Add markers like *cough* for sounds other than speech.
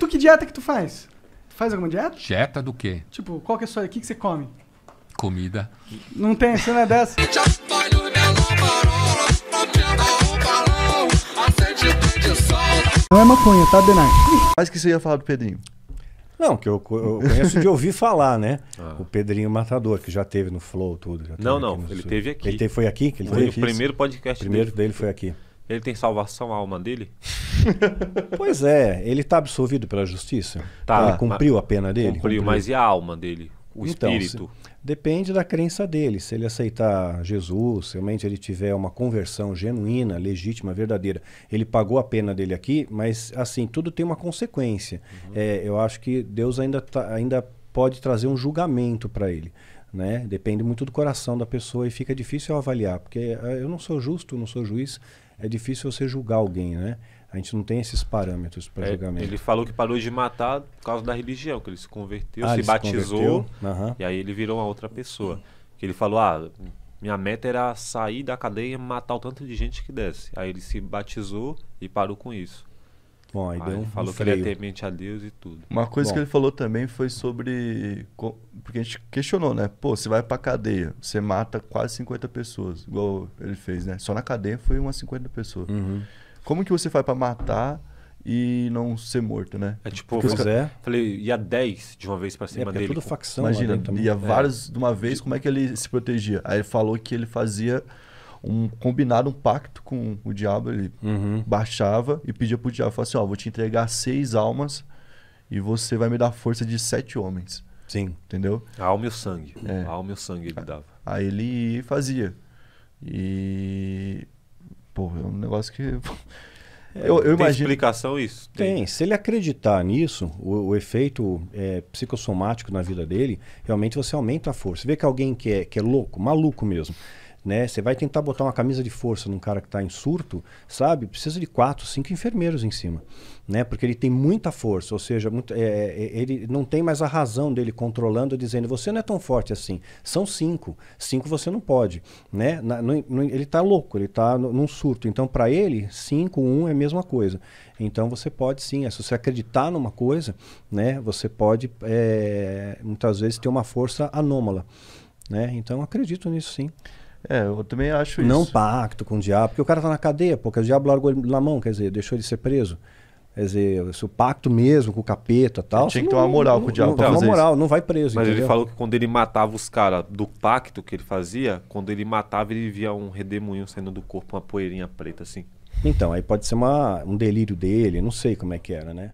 tu que dieta que tu faz? Tu faz alguma dieta? Dieta do quê? Tipo, qual que é a sua. O que, que você come? Comida. Não tem, você não é dessa. *laughs* Não é maconha, tá, Denar? Mas que você ia falar do Pedrinho? Não, que eu, eu conheço de ouvir falar, né? *laughs* Ah. O Pedrinho Matador, que já teve no Flow, tudo. não, não, ele sul. teve aqui. Ele foi aqui que ele foi O primeiro podcast primeiro dele. dele foi aqui. Ele tem salvação a alma dele? *laughs* pois é, ele está absolvido pela justiça? Tá, ele cumpriu a pena dele? Cumpriu, cumpriu, mas e a alma dele? O então, espírito? Se, depende da crença dele. Se ele aceitar Jesus, realmente ele tiver uma conversão genuína, legítima, verdadeira. Ele pagou a pena dele aqui, mas assim, tudo tem uma consequência. Uhum. É, eu acho que Deus ainda, tá, ainda pode trazer um julgamento para ele. Né? Depende muito do coração da pessoa e fica difícil eu avaliar, porque ah, eu não sou justo, não sou juiz, é difícil você julgar alguém, né? A gente não tem esses parâmetros para é, julgamento. Ele falou que parou de matar por causa da religião, que ele se converteu, ah, se batizou, se converteu? Uhum. e aí ele virou uma outra pessoa. Que ele falou, ah, minha meta era sair da cadeia e matar o tanto de gente que desse. Aí ele se batizou e parou com isso. Bom, aí ah, deu um falou um que ele ia ter mente a Deus e tudo. Uma coisa Bom. que ele falou também foi sobre. Porque a gente questionou, né? Pô, você vai pra cadeia, você mata quase 50 pessoas, igual ele fez, né? Só na cadeia foi umas 50 pessoas. Uhum. Como que você faz para matar e não ser morto, né? É tipo, você é. Falei, ia 10 de uma vez para é, cima é, dele. Né? É tudo facção, Imagina, ia vários é. de uma vez, como é que ele se protegia? Aí ele falou que ele fazia um combinado, um pacto com o diabo. Ele uhum. baixava e pedia pro diabo, falava assim, ó, vou te entregar seis almas e você vai me dar força de sete homens. Sim. Entendeu? A alma e o sangue. É. A alma e o sangue ele dava. Aí ele fazia. E. Pô, é um negócio que. *laughs* É, eu, eu tem imagino... explicação isso? Tem. tem. Se ele acreditar nisso, o, o efeito é, psicossomático na vida dele, realmente você aumenta a força. Você vê que alguém que é, que é louco, maluco mesmo, né? Você vai tentar botar uma camisa de força num cara que está em surto, sabe? Precisa de quatro, cinco enfermeiros em cima, né? Porque ele tem muita força, ou seja, muito, é, é, é, ele não tem mais a razão dele controlando, dizendo você não é tão forte assim. São cinco, cinco você não pode, né? Na, no, no, ele está louco, ele está num surto. Então para ele cinco, um é a mesma coisa. Então você pode sim, é, se você acreditar numa coisa, né? Você pode é, muitas vezes ter uma força anômala. Né? Então acredito nisso sim. É, eu também acho isso. Não pacto com o diabo, porque o cara tá na cadeia, porque o diabo largou ele na mão, quer dizer, deixou ele ser preso. Quer dizer, o pacto mesmo com o capeta tal. tinha que ter uma moral não, com o diabo. Não, pra não, moral, isso. não vai preso. Mas entendeu? ele falou que quando ele matava os caras do pacto que ele fazia, quando ele matava, ele via um redemoinho saindo do corpo, uma poeirinha preta, assim. Então, aí pode ser uma, um delírio dele, não sei como é que era, né?